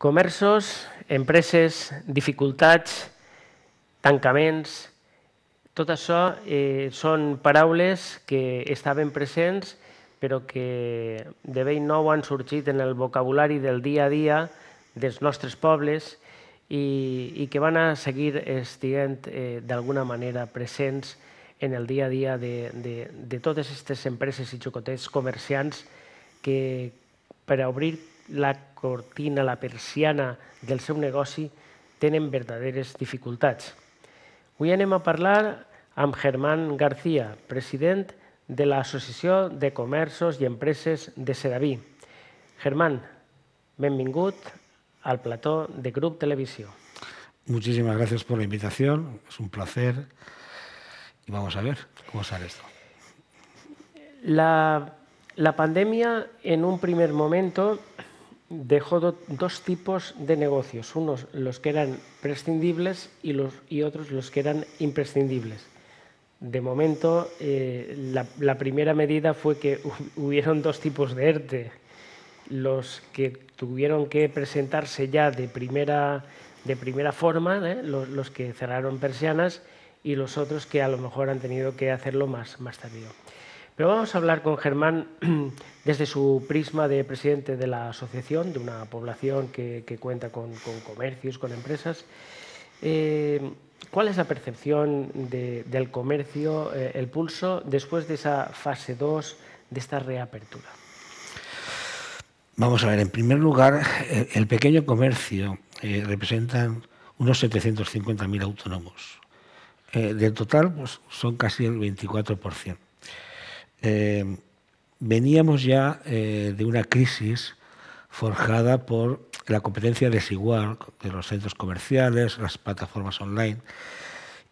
Comerços, empreses, dificultats, tancaments, tot això eh, són paraules que estaven presents però que de vell nou han sorgit en el vocabulari del dia a dia dels nostres pobles i, i que van a seguir estiguent eh, d'alguna manera presents en el dia a dia de, de, de totes aquestes empreses i xocotets comerciants que per obrir la cortina, la persiana del seu negoci, tenen verdaderes dificultats. Avui anem a parlar amb Germán García, president de l'Associació de Comerços i Empreses de Sedaví. Germán, benvingut al plató de Grup Televisió. Muchísimas gracias por la invitación, es un placer y vamos a ver cómo sale esto. La, la pandemia en un primer momento dejó dos tipos de negocios, unos los que eran prescindibles y, otros los que eran imprescindibles. De momento, eh, la, primera medida fue que hubieron dos tipos de ERTE, los que tuvieron que presentarse ya de primera, forma, ¿eh? los, que cerraron persianas, y los otros que a lo mejor han tenido que hacerlo más, más tardío. Pero vamos a hablar con Germán desde su prisma de presidente de la asociación, de una población que, cuenta con, comercios, con empresas. Eh, ¿Cuál es la percepción del comercio, eh, el pulso, después de esa fase 2, de esta reapertura? Vamos a ver, en primer lugar, eh, el pequeño comercio representan unos 750.000 autónomos. del total, pues, son casi el 24%. Eh, veníamos ya eh, de una crisis forjada por la competencia desigual de los centros comerciales, las plataformas online.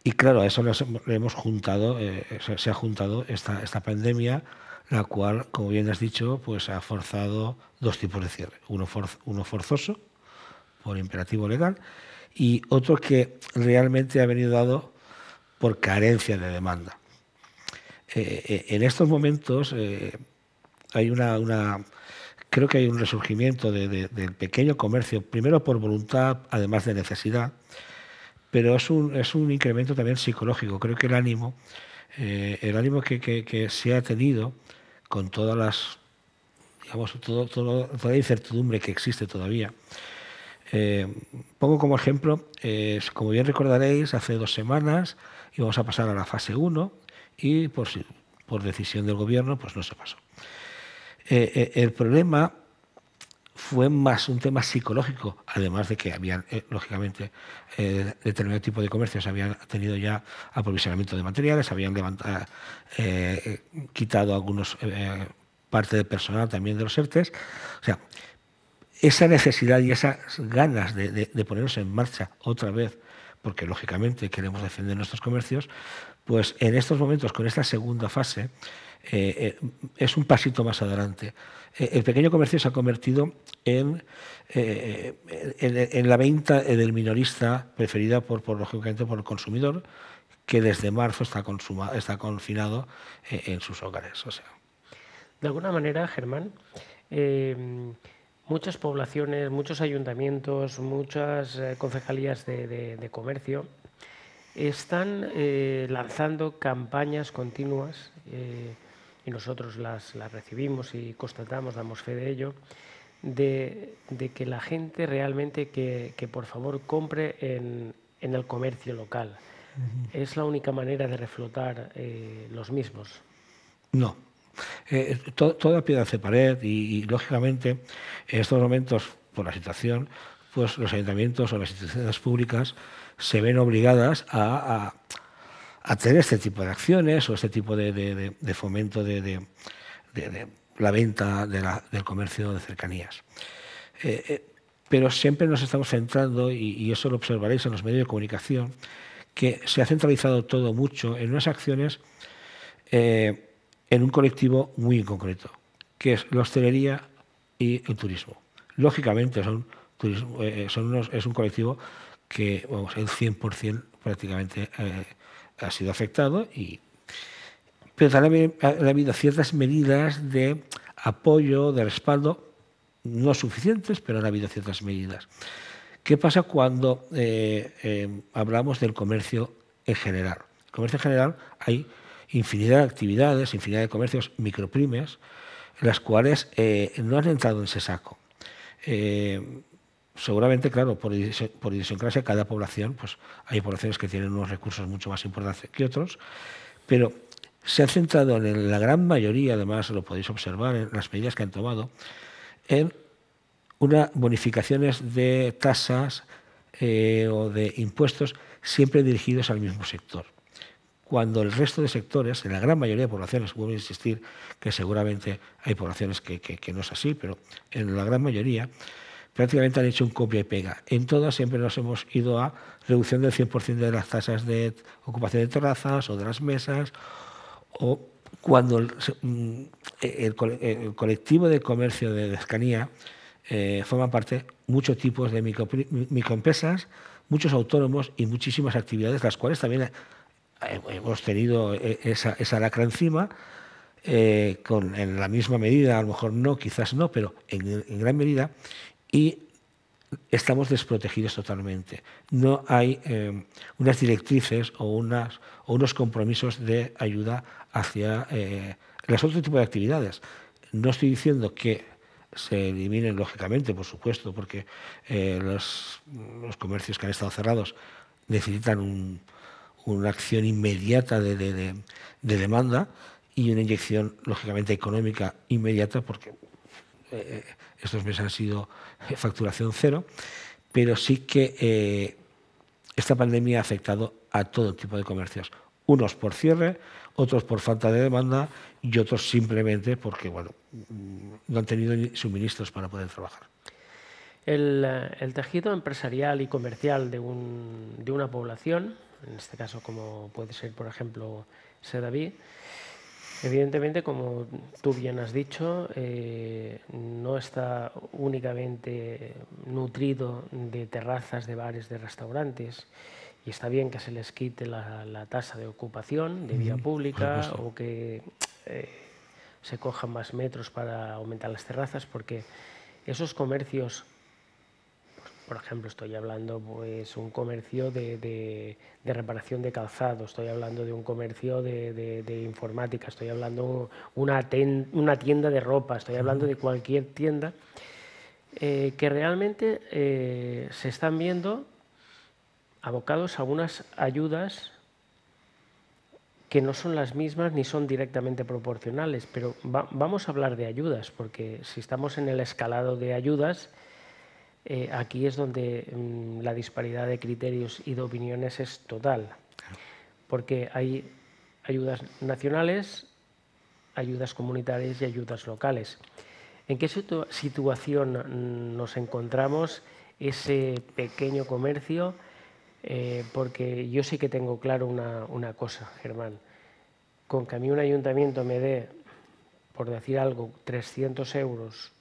Y claro, a eso le hemos juntado, eh, se, ha juntado esta, pandemia, la cual, como bien has dicho, pues ha forzado dos tipos de cierre. uno forzoso, por imperativo legal, y otro que realmente ha venido dado por carencia de demanda. Eh, eh, en estos momentos eh, hay una, creo que hay un resurgimiento del pequeño comercio, primero por voluntad, además de necesidad, pero es un, es un incremento también psicológico. Creo que el ánimo, el ánimo que, se ha tenido con todas las, digamos, toda la incertidumbre que existe todavía. pongo como ejemplo, como bien recordaréis, hace dos semanas íbamos a pasar a la fase 1 y por, por decisión del gobierno pues no se pasó. Eh, eh, el problema fue más un tema psicológico, además de que habían, eh, lógicamente, determinado tipo de comercios habían tenido ya aprovisionamiento de materiales, habían levantado, quitado algunos parte de personal también de los ERTES. O sea, esa necesidad y esas ganas de ponernos en marcha otra vez, porque lógicamente queremos defender nuestros comercios, pues en estos momentos, con esta segunda fase, eh, eh, es un pasito más adelante. Eh, el pequeño comercio se ha convertido en, la venta del minorista preferida por, lógicamente por el consumidor, que desde marzo está, está confinado en sus hogares. O sea. De alguna manera, Germán, muchas poblaciones, muchos ayuntamientos, muchas concejalías de comercio están eh, lanzando campañas continuas, eh, y nosotros las, recibimos y constatamos, damos fe de ello, de, que la gente realmente que, por favor compre en, el comercio local. ¿Es la única manera de reflotar eh, los mismos? No, eh, toda piedra hace pared y, y, lógicamente en estos momentos, por la situación, pues los ayuntamientos o las instituciones públicas se ven obligadas a, a, tener este tipo de acciones o este tipo de, fomento de, la venta del comercio de cercanías. Eh, eh, pero siempre nos estamos centrando, y, eso lo observaréis en los medios de comunicación, que se ha centralizado todo mucho en unas acciones eh, en un colectivo muy concreto, que es la hostelería y el turismo. Lógicamente son pues, eh, eh, son es un colectivo que, vamos, el 100% prácticamente eh, ha sido afectado, y, pero también ha, habido ciertas medidas de apoyo, de respaldo, no suficientes, pero han habido ciertas medidas. ¿Qué pasa cuando hablamos del comercio en general? El comercio en general hay infinidad de actividades, infinidad de comercios microprimes, las cuales no han entrado en ese saco seguramente, claro, por, idiosincrasia, cada población, pues hay poblaciones que tienen unos recursos mucho más importantes que otros, pero se han centrado en la gran mayoría, además lo podéis observar en las medidas que han tomado, en una bonificaciones de tasas eh, o de impuestos siempre dirigidos al mismo sector. Cuando el resto de sectores, en la gran mayoría de poblaciones, vuelvo a insistir que seguramente hay poblaciones que no es así, pero en la gran mayoría, prácticamente han hecho un copia y pega. En todas siempre nos hemos ido a reducción del 100% de las tasas de ocupación de terrazas o de las mesas, o cuando el, mm, e, e, colectivo de comercio de Escanía eh, forma forman parte muchos tipos de microempresas, muchos autónomos y muchísimas actividades, las cuales también eh, hemos tenido eh, esa, lacra encima, en la misma medida, a lo mejor no, quizás no, pero en gran medida, y estamos desprotegidos totalmente. No hay em, unas directrices o, unas, o unos compromisos de ayuda hacia eh, los otros tipos de actividades. No estoy diciendo que se eliminen, lógicamente, por supuesto, porque eh, los, comercios que han estado cerrados necesitan una acción inmediata de demanda y una inyección, lógicamente, económica inmediata, porque eh, eh, estos meses han sido eh, facturación cero, pero sí que esta pandemia ha afectado a todo tipo de comercios, unos por cierre, otros por falta de demanda y otros simplemente porque bueno, mm, no han tenido suministros para poder trabajar. El, tejido empresarial y comercial de, de una población, en este caso como puede ser por ejemplo Sedaví, Evidentemente, como tú bien has dicho, eh, no está únicamente nutrido de terrazas, de bares, de restaurantes. Y está bien que se les quite la, tasa de ocupación de vía pública o que eh, se cojan más metros para aumentar las terrazas, porque esos comercios por ejemplo, estoy hablando pues un comercio de, reparación de calzado, estoy hablando de un comercio de, informática, estoy hablando una, una tienda de ropa, estoy hablando de cualquier tienda eh, que realmente eh, se están viendo abocados a unas ayudas que no son las mismas ni son directamente proporcionales, pero vamos a hablar de ayudas, porque si estamos en el escalado de ayudas, eh, aquí es donde mm, la disparidad de criterios y de opiniones es total, porque hay ayudas nacionales, ayudas comunitarias y ayudas locales. ¿En qué situación mm, nos encontramos ese pequeño comercio? Eh, porque yo sí que tengo claro una, una cosa, Germán. Con que a mí un ayuntamiento me dé, por decir algo, 300 euros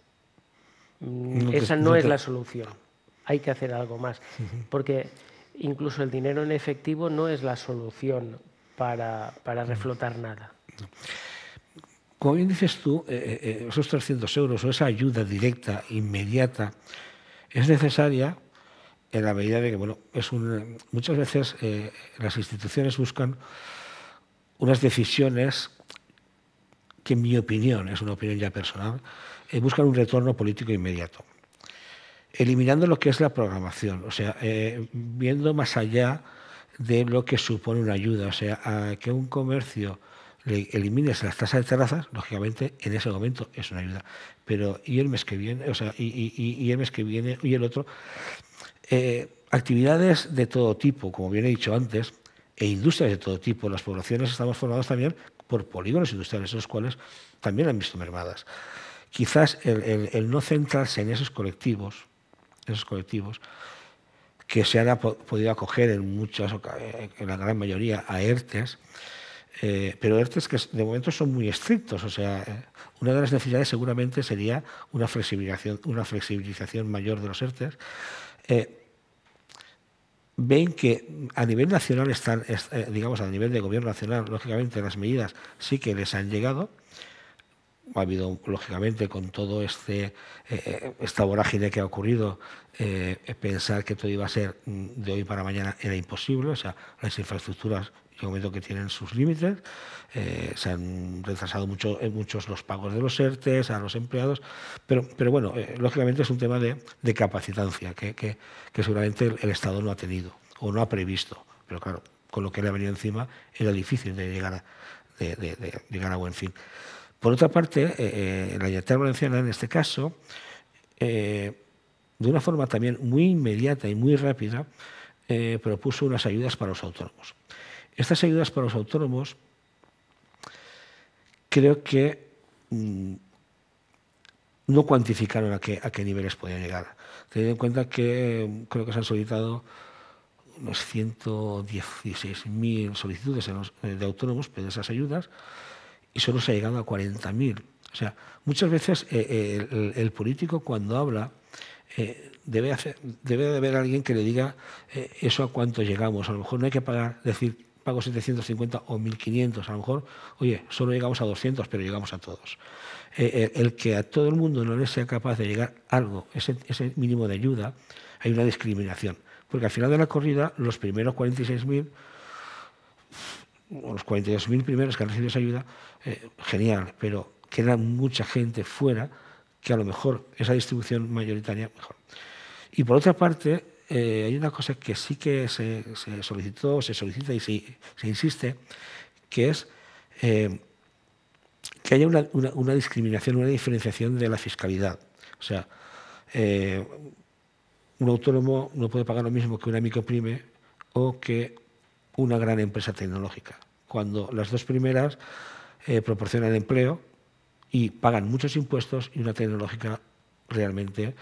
Mm, esa no, es la solución. Hay que hacer algo más. Porque incluso el dinero en efectivo no es la solución para, para mm. reflotar nada. Como bien dices tú, eh, eh, eh, esos 300 euros o esa ayuda directa, inmediata, es necesaria en la medida de que, bueno, es un, muchas veces eh, las instituciones buscan unas decisiones que, en mi opinión, es una opinión ya personal, eh, buscan un retorno político inmediato. Eliminando lo que es la programación, o sea, eh, viendo más allá de lo que supone una ayuda, o sea, a que un comercio le elimines las tasas de terrazas, lógicamente en ese momento es una ayuda. Pero y el mes que viene, o sea, y, el mes que viene y el otro, eh, actividades de todo tipo, como bien he dicho antes, e industrias de todo tipo. Las poblaciones estamos formadas también por polígonos industriales, los cuales también han visto mermadas quizás el, no centrarse en esos colectivos, esos colectivos que se han podido acoger en muchas, en la gran mayoría, a ERTES, eh, pero ERTES que de momento son muy estrictos. O sea, una de las necesidades seguramente sería una flexibilización, una flexibilización mayor de los ERTES. Eh, ven que a nivel nacional están, eh, digamos, a nivel de gobierno nacional, lógicamente las medidas sí que les han llegado, ha habido, lógicamente, con todo este eh, eh, esta vorágine que ha ocurrido, eh, pensar que todo iba a ser mm, de hoy para mañana era imposible. O sea, las infraestructuras yo momento que tienen sus límites. se han retrasado mucho, muchos los pagos de los ERTES a los empleados. Pero, pero bueno, lógicamente es un tema de, capacitancia que, seguramente el, Estado no ha tenido o no ha previsto. Pero claro, con lo que le ha venido encima era difícil llegar a, de llegar a buen fin. Por otra parte, eh, eh, la Yatar Valenciana, en este caso, eh, de una forma también muy inmediata y muy rápida, propuso unas ayudas para los autónomos. Estas ayudas para los autónomos creo que mm, no cuantificaron a qué, niveles podían llegar, teniendo en cuenta que mm, creo que se han solicitado unos 116.000 solicitudes de autónomos por esas ayudas, y solo se ha llegado a 40.000. O sea, muchas veces eh, eh, el, político cuando habla eh, debe, hacer, debe haber alguien que le diga eso a cuánto llegamos. A lo mejor no hay que pagar, decir pago 750 o 1.500, a lo mejor, oye, solo llegamos a 200, pero llegamos a todos. El, que a todo el mundo no le sea capaz de llegar algo, ese, ese mínimo de ayuda, hay una discriminación. Porque al final de la corrida, los primeros 46.000 los 42.000 primeros que han recibido esa ayuda, eh, genial, pero queda mucha gente fuera que a lo mejor esa distribución mayoritaria mejor. Y por otra parte, eh, hay una cosa que sí que se, solicitó, se solicita y se, insiste, que es eh, que haya una, discriminación, una diferenciación de la fiscalidad. O sea, un autónomo no puede pagar lo mismo que una microprime o que una gran empresa tecnológica, cuando las dos primeras eh, proporcionan empleo y pagan muchos impuestos y una tecnológica realmente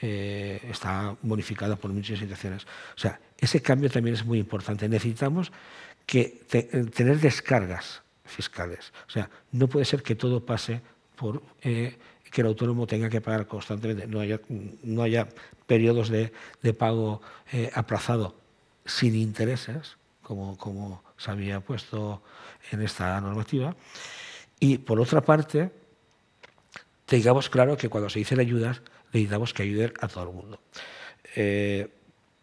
eh, está bonificada por muchas situaciones. O sea, ese cambio también es muy importante. Necesitamos tener descargas fiscales. O sea, no puede ser que todo pase por eh, que el autónomo tenga que pagar constantemente, no haya, no haya periodos de, pago aplazado sin intereses, como, como se había puesto en esta normativa. Y por otra parte, tengamos claro que cuando se dicen ayudas, necesitamos que ayuden a todo el mundo. Eh,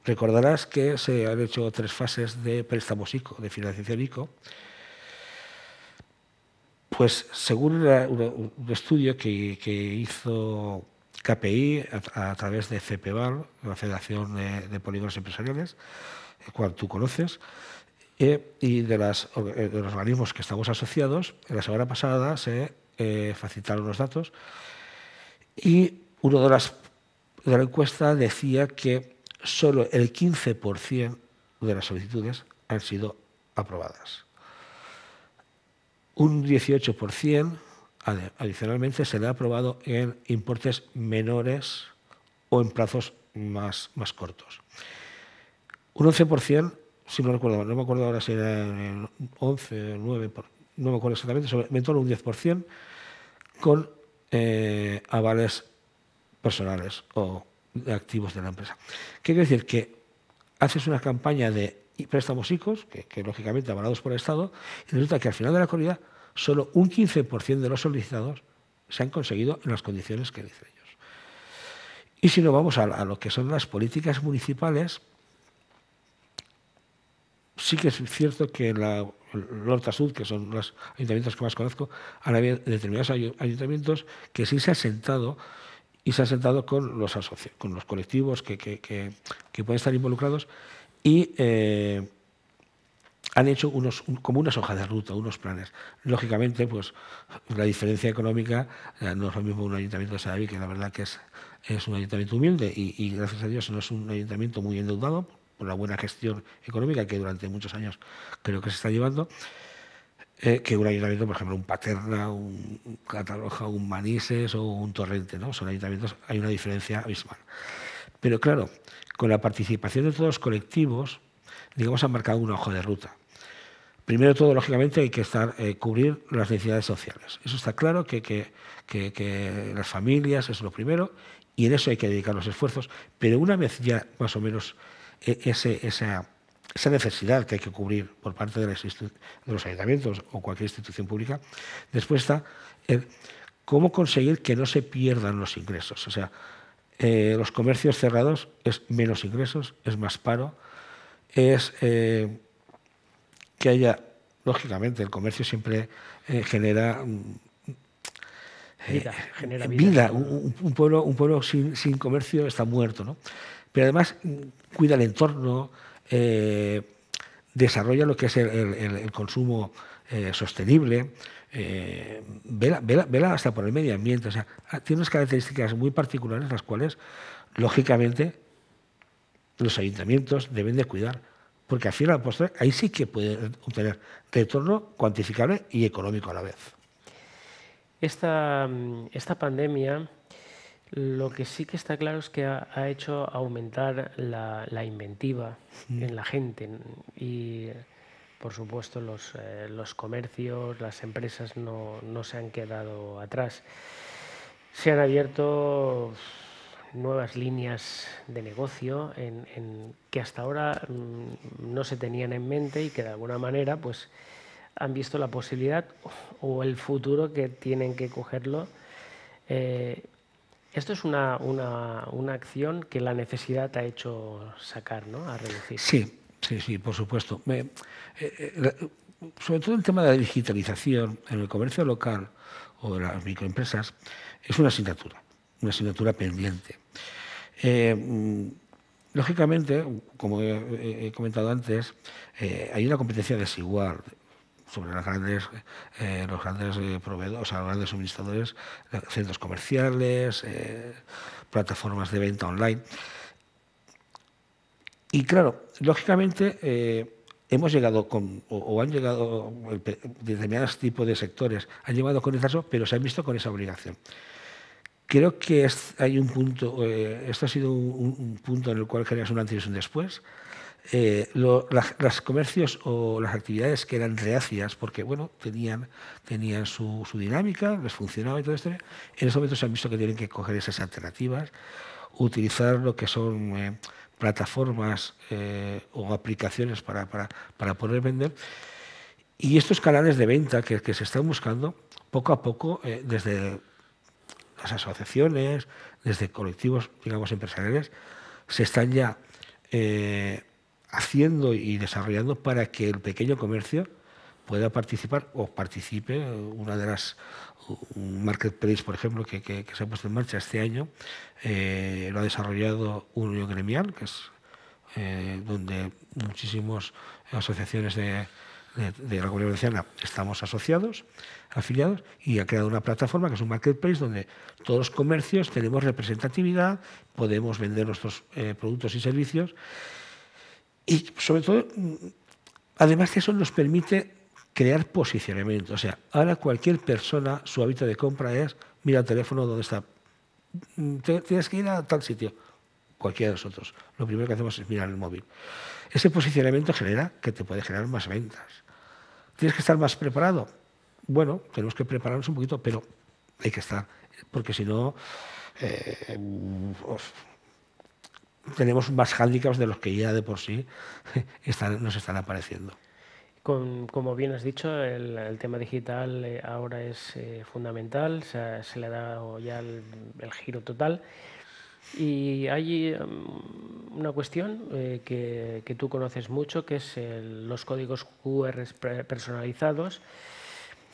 recordarás que se han hecho tres fases de préstamos ICO, de financiación ICO. Pues según un estudio que, que hizo KPI a, través de cpval la Federación de, de Polígonos Empresariales, el cual tú conoces, eh, y eh, de, los organismos que estamos asociados. En la semana pasada se eh, facilitaron los datos y uno de las de la encuesta decía que solo el 15% de las solicitudes han sido aprobadas. Un 18% adicionalmente se le ha aprobado en importes menores o en plazos más, más cortos un 11%, si no recuerdo, no me acuerdo ahora si era 11 o 9, no me acuerdo exactamente, sobre, en un 10% con eh, avales personales o activos de la empresa. ¿Qué quiere decir? Que haces una campaña de préstamos ICOs, que, lógicamente avalados por el Estado, y resulta que al final de la corrida solo un 15% de los solicitados se han conseguido en las condiciones que dicen ellos. Y si nos vamos a, a lo que son las políticas municipales, sí que es cierto que en la Lorta Sud, que son los ayuntamientos que más conozco, han habido determinados ayuntamientos que sí se ha sentado y se ha sentado con los, con los colectivos que, pueden estar involucrados y eh, han hecho unos, como unas hojas de ruta, unos planes. Lógicamente, pues la diferencia económica eh, no es lo mismo un ayuntamiento de Saraví, que la verdad que es, es un ayuntamiento humilde y gracias a Dios no es un ayuntamiento muy endeudado, con la buena gestión económica que durante muchos años creo que se está llevando, eh, que un ayuntamiento, por ejemplo, un Paterna, un Cataloja, un Manises o un Torrente. ¿no? Son ayuntamientos, hay una diferencia abismal. Pero claro, con la participación de todos los colectivos, digamos, han marcado un ojo de ruta. Primero todo, lógicamente, hay que estar, eh, cubrir las necesidades sociales. Eso está claro, que, que, las familias es lo primero, y en eso hay que dedicar los esfuerzos, pero una vez ya más o menos e-, esa, necesidad que hay que cubrir por parte de, los ayuntamientos o cualquier institución pública. Después está cómo conseguir que no se pierdan los ingresos. O sea, eh, los comercios cerrados es menos ingresos, es más paro, es eh, que haya, lógicamente, el comercio siempre eh, mm, genera... Vida, vida. Un, pueblo, sin, sin comercio está muerto. ¿no? pero además cuida el entorno, eh, desarrolla lo que es el, consumo eh, sostenible, eh, vela, hasta por el medio ambiente, o sea, ah, tiene unas características muy particulares las cuales, lógicamente, los ayuntamientos deben de cuidar, porque al final, postre, ahí sí que puede obtener retorno cuantificable y económico a la vez. Esta, esta pandemia lo que sí que está claro es que ha, hecho aumentar la, inventiva en la gente y, por supuesto, los, eh, los comercios, las empresas no, se han quedado atrás. Se han abierto nuevas líneas de negocio en, que hasta ahora mm, no se tenían en mente y que de alguna manera pues, han visto la posibilidad o el futuro que tienen que cogerlo eh, esto es una, acción que la necesidad ha hecho sacar, ¿no? A reducir. Sí, sí, sí, por supuesto. Eh, eh, sobre todo el tema de la digitalización en el comercio local o de las microempresas es una asignatura, una asignatura pendiente. Eh, mm, lógicamente, como he, comentado antes, hay una competencia desigual sobre eh, los grandes eh, proveedores, o grandes suministradores, eh, centros comerciales, plataformas de venta online. Y claro, lógicamente hemos llegado con, o, han llegado determinados tipos de sectores, han llegado con eso, pero se han visto con esa obligación. Creo que hay un punto, esto ha sido un, un, punto en el cual generas un antes y un después. Eh, los comercios o las actividades que eran reacias, porque bueno, tenían, tenían su, dinámica, les funcionaba y todo esto, en estos momentos se han visto que tienen que coger esas alternativas, utilizar lo que son eh, plataformas eh, o aplicaciones para, poder vender. Y estos canales de venta que, se están buscando, poco a poco, desde las asociaciones, desde colectivos, digamos, empresariales, se están ya haciendo y desarrollando para que el pequeño comercio pueda participar o participe. Eh, una de las un marketplace, por ejemplo, que, se ha puesto en marcha este año, eh, lo ha desarrollado Unión Gremial, que es eh, donde muchísimas asociaciones de, la comunidad valenciana estamos asociados, afiliados, y ha creado una plataforma que es un marketplace donde todos los comercios tenemos representatividad, podemos vender nuestros productos y servicios y sobre todo, además que eso nos permite crear posicionamiento. O sea, ahora cualquier persona, su hábito de compra es, mira el teléfono dónde está. Mm, tienes que ir a tal sitio. Cualquiera de nosotros. Lo primero que hacemos es mirar el móvil. Ese posicionamiento genera que te puede generar más ventas. ¿Tienes que estar más preparado? Bueno, tenemos que prepararnos un poquito, pero hay que estar, porque si no, eh, tenemos más hándicaps de los que ya de por sí están, nos están apareciendo. como bien has dicho, el, tema digital eh, ahora es eh, fundamental, se le ha dado ya el, giro total. Y hay mm, una cuestión eh, que, que, tú conoces mucho, que es los códigos QR personalizados,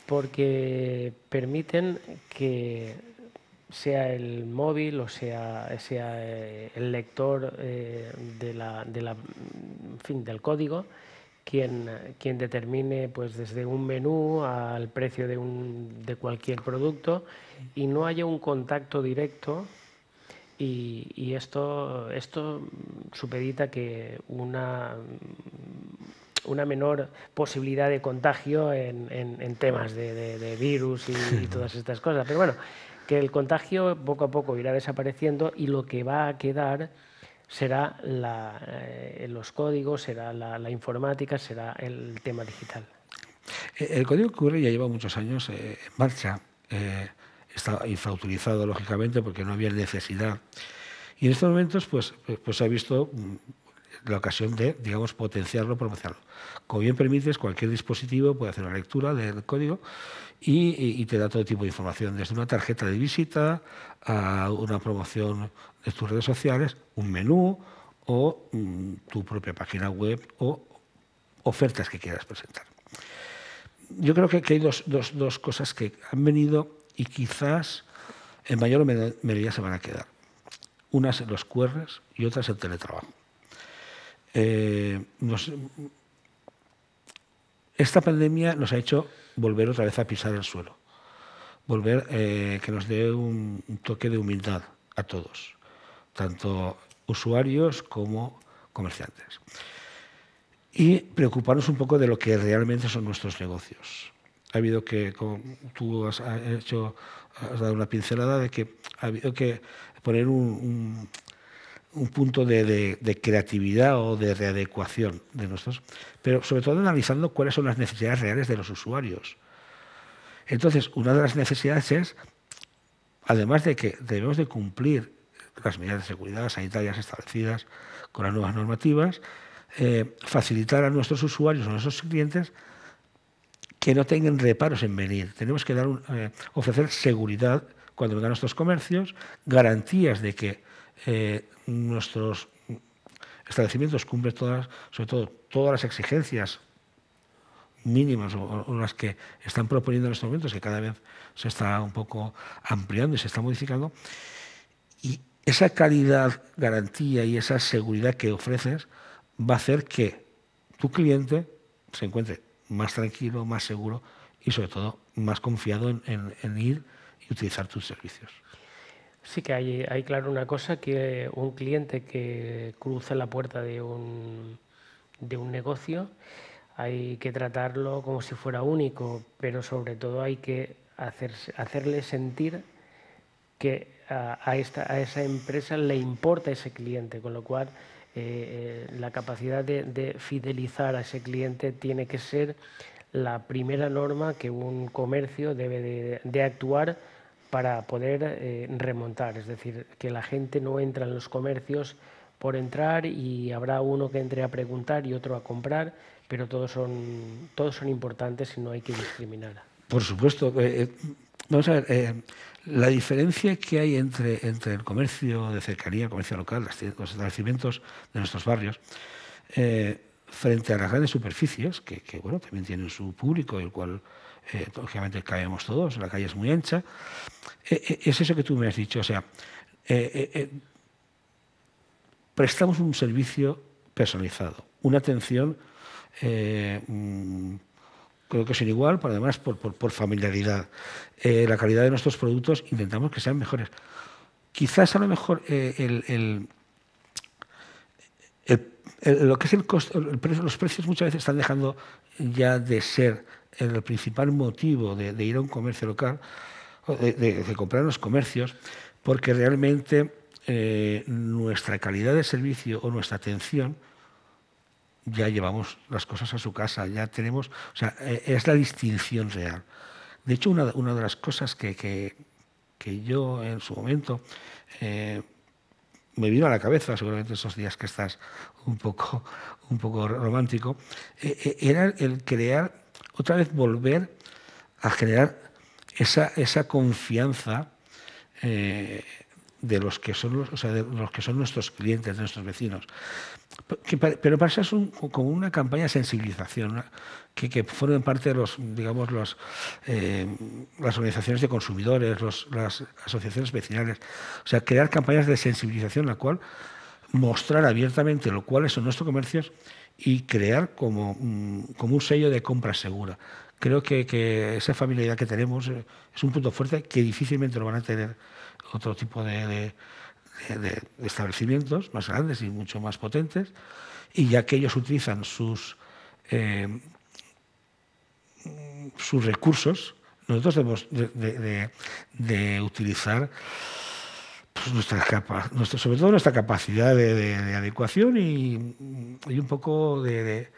porque permiten que sea el móvil o sea, eh, el lector eh, fin, del código quien, determine pues, desde un menú al precio de, un, de cualquier producto y no haya un contacto directo y, esto, esto supedita que una, menor posibilidad de contagio en, en, temas de, virus y, y todas estas cosas. Pero bueno, que el contagio poco a poco irá desapareciendo y lo que va a quedar será eh, los códigos, será la, informática, será el tema digital. Eh, el código QR ya lleva muchos años eh, en marcha, está infrautilizado lógicamente porque no había necesidad. Y en estos momentos pues, pues, pues se ha visto mm, la ocasión de, digamos, potenciarlo, promocionarlo. Como bien permites, cualquier dispositivo puede hacer una lectura del código y, te da todo tipo de información, desde una tarjeta de visita a una promoción de tus redes sociales, un menú o mm, tu propia página web o ofertas que quieras presentar. Yo creo que, hay dos, cosas que han venido y quizás en mayor medida se van a quedar. Unas los QRs y otras el teletrabajo. Eh, esta pandemia nos ha hecho volver otra vez a pisar el suelo, volver eh, que nos dé un, toque de humildad a todos, tanto usuarios como comerciantes. Y preocuparnos un poco de lo que realmente son nuestros negocios. Ha habido que, como tú has, hecho, dado una pincelada de que ha habido que poner un un punto de, creatividad o de readecuación de nuestros, pero sobre todo analizando cuáles son las necesidades reales de los usuarios. Entonces, una de las necesidades es, además de que debemos de cumplir las medidas de seguridad sanitarias establecidas con las nuevas normativas, eh, facilitar a nuestros usuarios, a nuestros clientes, que no tengan reparos en venir. Tenemos que dar eh, ofrecer seguridad cuando vengan nuestros comercios, garantías de que eh, nuestros establecimientos cumplen todas, sobre todo, todas las exigencias mínimas o, las que están proponiendo en estos momentos, que cada vez se está un poco ampliando y se está modificando. Y esa calidad, garantía y esa seguridad que ofreces va a hacer que tu cliente se encuentre más tranquilo, más seguro y sobre todo más confiado en ir y utilizar tus servicios. Sí que hay, claro una cosa, que un cliente que cruza la puerta de un, de un negocio hay que tratarlo como si fuera único, pero sobre todo hay que hacerle sentir que a, esta, a, esa empresa le importa ese cliente, con lo cual eh, eh, la capacidad de, de, fidelizar a ese cliente tiene que ser la primera norma que un comercio debe de actuar para poder eh, remontar. Es decir, que la gente no entra en los comercios por entrar y habrá uno que entre a preguntar y otro a comprar, pero todos son, todos son importantes y no hay que discriminar. Por supuesto. Eh, eh, vamos a ver, la diferencia que hay entre, entre el comercio de cercanía, comercio local, los establecimientos de nuestros barrios, frente a las grandes superficies, que, que, bueno, también tienen su público, el cual eh, lógicamente caemos todos, la calle es muy ancha. Eh, eh, es eso que tú me has dicho, o sea, prestamos un servicio personalizado, una atención mm, creo que es igual, pero además por, familiaridad. la calidad de nuestros productos intentamos que sean mejores. Quizás a lo mejor lo que es el los precios muchas veces están dejando ya de ser el principal motivo de, ir a un comercio local, de, comprar los comercios, porque realmente eh, nuestra calidad de servicio o nuestra atención ya llevamos las cosas a su casa, ya tenemos, o sea, eh, es la distinción real. De hecho, una, de las cosas que, yo en su momento eh, me vino a la cabeza, seguramente esos días que estás un poco, un poco romántico, era el crear otra vez volver a generar esa, confianza eh, de, los que son que son nuestros clientes, de nuestros vecinos. Pero para eso es como una campaña de sensibilización que, que formen parte de los, digamos, eh, las organizaciones de consumidores, las asociaciones vecinales. O sea, crear campañas de sensibilización, la cual mostrar abiertamente lo cuáles son nuestros comercios y crear mm, como, un sello de compra segura. Creo que, esa familiaridad que tenemos eh, es un punto fuerte que difícilmente lo van a tener otro tipo de, establecimientos más grandes y mucho más potentes. Y ya que ellos utilizan sus, eh, sus recursos, nosotros debemos de utilizar pues, nuestra sobre todo nuestra capacidad de, adecuación y, un poco de,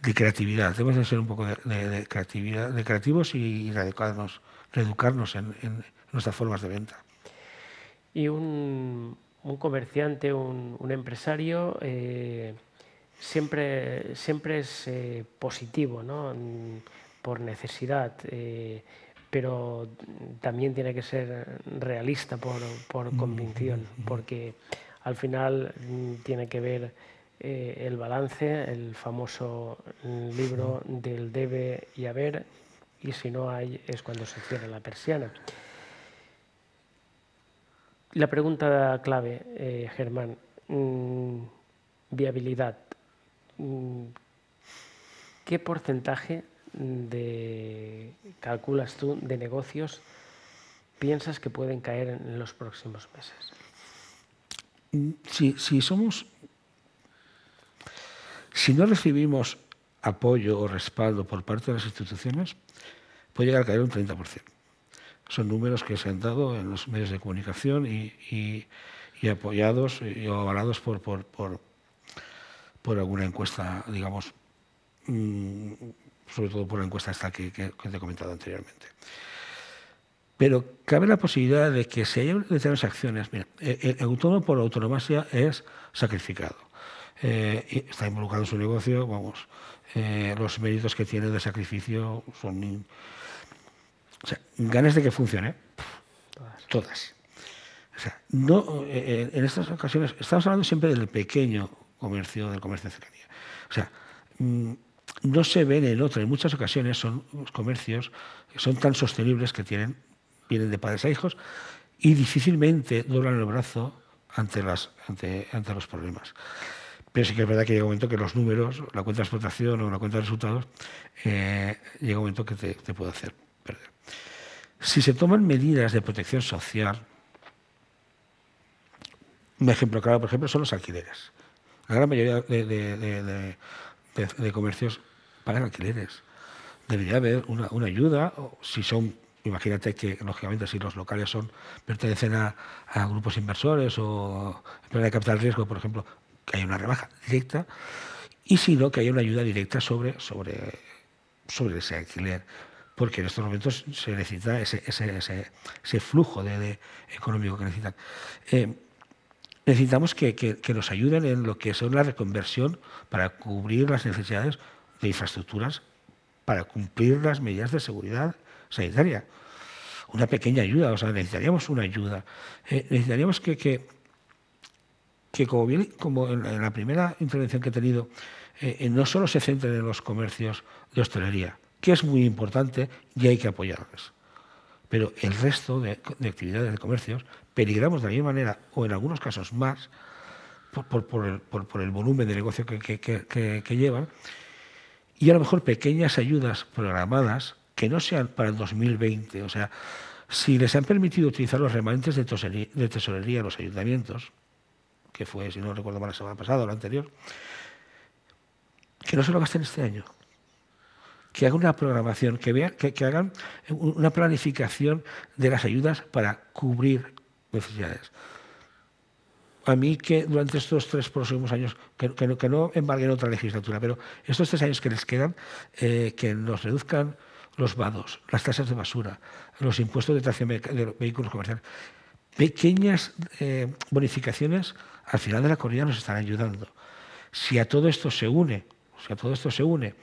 creatividad. Debemos que ser un poco de, creatividad, de creativos y, reeducarnos, en, nuestras formas de venta. Y un, comerciante, un, empresario, eh, siempre, siempre es eh, positivo, ¿no? por necesidad. Eh, pero también tiene que ser realista por, por convicción, porque al final mm, tiene que ver eh, el balance, el famoso mm, libro del debe y haber, y si no hay es cuando se cierra la persiana. La pregunta clave, eh, Germán, mm, viabilidad. ¿Qué porcentaje de, calculas tú de negocios piensas que pueden caer en los próximos meses? Si, somos. Si no recibimos apoyo o respaldo por parte de las instituciones, puede llegar a caer un 30%. Son números que se han dado en los medios de comunicación y, apoyados o avalados por, por, por, por alguna encuesta, digamos, mm, sobre todo por la encuesta esta que, te he comentado anteriormente. Pero cabe la posibilidad de que se hay determinadas acciones, mira, el, autónomo por autonomía es sacrificado. Eh, está involucrado en su negocio, vamos, eh, los méritos que tiene de sacrificio son... O sea, ganas de que funcione, todas. O sea, no, eh, en estas ocasiones, estamos hablando siempre del pequeño comercio, del comercio de cercanía. O sea, mm, no se ven en otra. En muchas ocasiones son los comercios que son tan sostenibles que tienen, vienen de padres a hijos y difícilmente doblan el brazo ante, las, ante, los problemas. Pero sí que es verdad que llega un momento que los números, la cuenta de explotación o la cuenta de resultados, eh, llega un momento que te, te puede hacer perder. Si se toman medidas de protección social, un ejemplo claro, por ejemplo, son los alquileres. La gran mayoría de, de, comercios para alquileres. Debería haber una, ayuda, si son imagínate que, lógicamente, si los locales son pertenecen a, grupos inversores o empresas de capital riesgo, por ejemplo, que haya una rebaja directa, y si no, que haya una ayuda directa sobre, sobre, sobre ese alquiler, porque en estos momentos se necesita ese, ese, ese, flujo de, económico que necesitan. Eh, necesitamos que, nos ayuden en lo que son la reconversión para cubrir las necesidades de infraestructuras, para cumplir las medidas de seguridad sanitaria. Una pequeña ayuda, o sea, necesitaríamos una ayuda. Eh, necesitaríamos que, que, como, en, la primera intervención que he tenido, eh, eh, no solo se centren en los comercios de hostelería, que es muy importante y hay que apoyarles. Pero el resto de, actividades de comercios peligramos de la misma manera, o en algunos casos más, por, el, volumen de negocio que, llevan. Y a lo mejor pequeñas ayudas programadas que no sean para el 2020, o sea, si les han permitido utilizar los remanentes de de tesorería los ayuntamientos, que fue, si no recuerdo mal, la semana pasada o la anterior, que no se lo gasten este año, que hagan una programación, que, que, hagan una planificación de las ayudas para cubrir necesidades a mí que durante estos tres próximos años, que, no, embarguen otra legislatura, pero estos tres años que les quedan, eh, que nos reduzcan los vados, las tasas de basura, los impuestos de tracción de vehículos comerciales. Pequeñas eh, bonificaciones al final de la corrida nos están ayudando. Si a todo esto se une, si a todo esto se une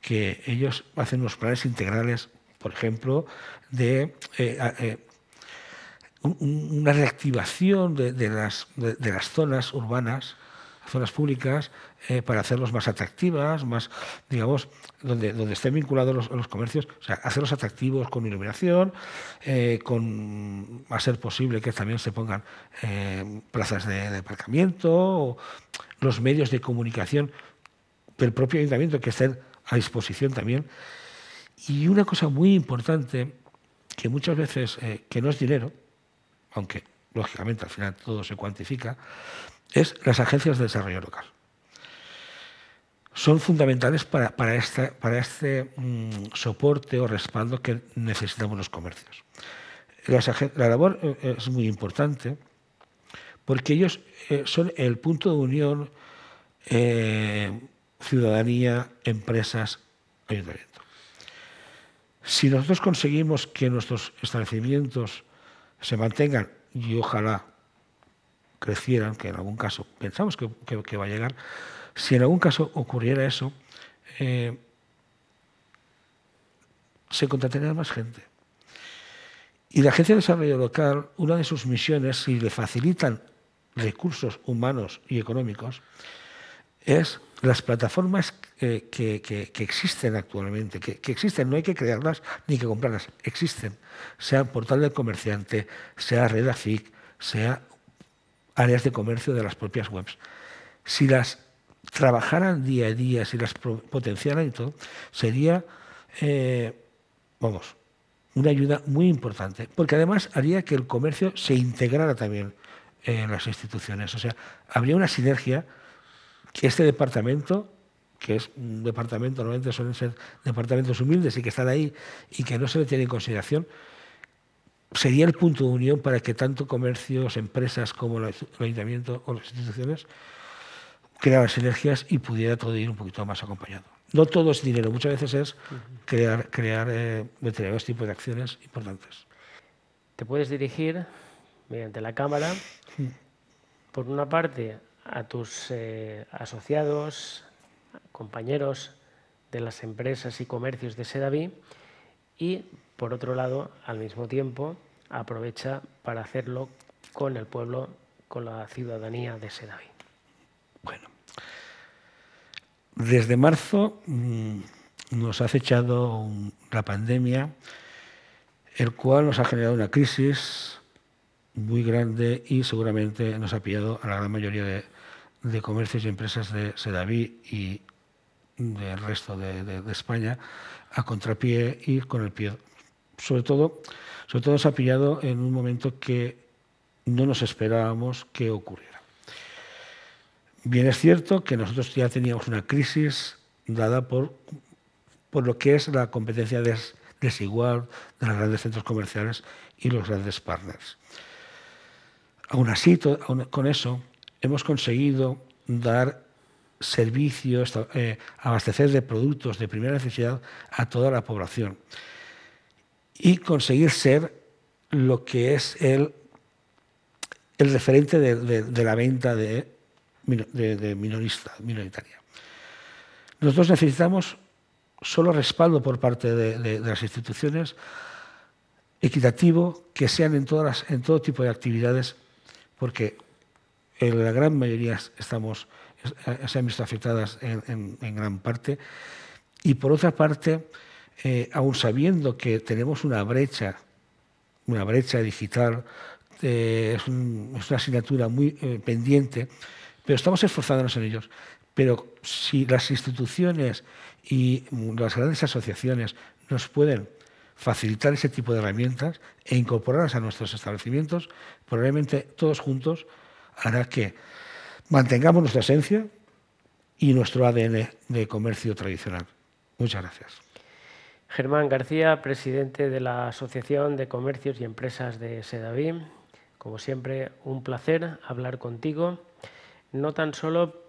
que ellos hacen unos planes integrales, por ejemplo, de eh, eh, una reactivación de, las, zonas urbanas, zonas públicas, eh, para hacerlos más atractivas, más, digamos, donde, estén vinculados los, comercios, o sea, hacerlos atractivos con iluminación, con, a ser posible que también se pongan plazas de, aparcamiento, o los medios de comunicación del propio ayuntamiento que estén a disposición también. Y una cosa muy importante, que muchas veces, eh, que no es dinero, aunque lógicamente al final todo se cuantifica, es las agencias de desarrollo local. Son fundamentales para, este, para este mm, soporte o respaldo que necesitamos los comercios. la labor eh, es muy importante porque ellos eh, son el punto de unión ciudadanía, empresas, ayuntamiento. E si nosotros conseguimos que nuestros establecimientos se mantengan y ojalá crecieran, que en algún caso pensamos que, va a llegar, si en algún caso ocurriera eso, eh, se contrataría más gente. Y la Agencia de Desarrollo Local, una de sus misiones, si le facilitan recursos humanos y económicos, es las plataformas que, existen actualmente, que, existen, no hay que crearlas ni que comprarlas, existen, sea portal del comerciante, sea red sea áreas de comercio de las propias webs. Si las trabajaran día a día, si las potenciaran y todo, sería, eh, vamos, una ayuda muy importante, porque además haría que el comercio se integrara también en las instituciones, o sea, habría una sinergia que este departamento, que es un departamento, normalmente suelen ser departamentos humildes y que están ahí y que no se le tiene en consideración, sería el punto de unión para que tanto comercios, empresas como el ayuntamiento o las instituciones crearan sinergias y pudiera todo ir un poquito más acompañado. No todo es dinero, muchas veces es crear, crear eh, determinados tipos de acciones importantes. Te puedes dirigir mediante la cámara, por una parte, a tus eh, asociados, compañeros de las empresas y comercios de Sedaví y, por otro lado, al mismo tiempo, aprovecha para hacerlo con el pueblo, con la ciudadanía de Sedaví. Bueno, desde marzo mm, nos ha acechado la pandemia, el cual nos ha generado una crisis muy grande y seguramente nos ha pillado a la gran mayoría de de Comercios y Empresas de Sedaví y del resto de, España a contrapié y con el pie. Sobre todo, sobre todo se ha pillado en un momento que no nos esperábamos que ocurriera. Bien es cierto que nosotros ya teníamos una crisis dada por, por lo que es la competencia desigual de los grandes centros comerciales y los grandes partners. Aún así, con eso, hemos conseguido dar servicios, eh, abastecer de productos de primera necesidad a toda la población y conseguir ser lo que es el, referente de, la venta de, minorista, minoritaria. Nosotros necesitamos solo respaldo por parte de, las instituciones equitativo, que sean en, en todo tipo de actividades, porque en la gran mayoría estamos, eh, se visto afectadas en, gran parte. Y por otra parte, eh, aún sabiendo que tenemos una brecha, una brecha digital, eh, es, una asignatura muy pendiente, pero estamos esforzándonos en ellos. Pero si las instituciones y las grandes asociaciones nos pueden facilitar ese tipo de herramientas e incorporarlas a nuestros establecimientos, probablemente todos juntos hará que mantengamos nuestra esencia y nuestro ADN de comercio tradicional. Muchas gracias. Germán García, presidente de la Asociación de Comercios y Empresas de SEDAVIM. Como siempre, un placer hablar contigo, no tan solo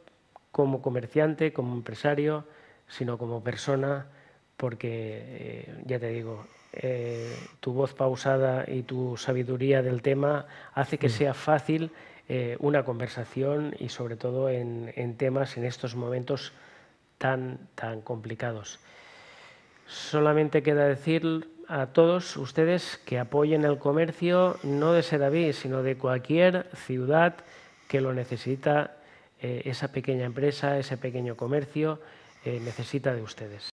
como comerciante, como empresario, sino como persona, porque, eh, ya te digo, eh, tu voz pausada y tu sabiduría del tema hace que mm. sea fácil eh, una conversación y sobre todo en, temas en estos momentos tan, tan complicados. Solamente queda decir a todos ustedes que apoyen el comercio no de Seraví, sino de cualquier ciudad que lo necesita, eh, esa pequeña empresa, ese pequeño comercio, eh, necesita de ustedes.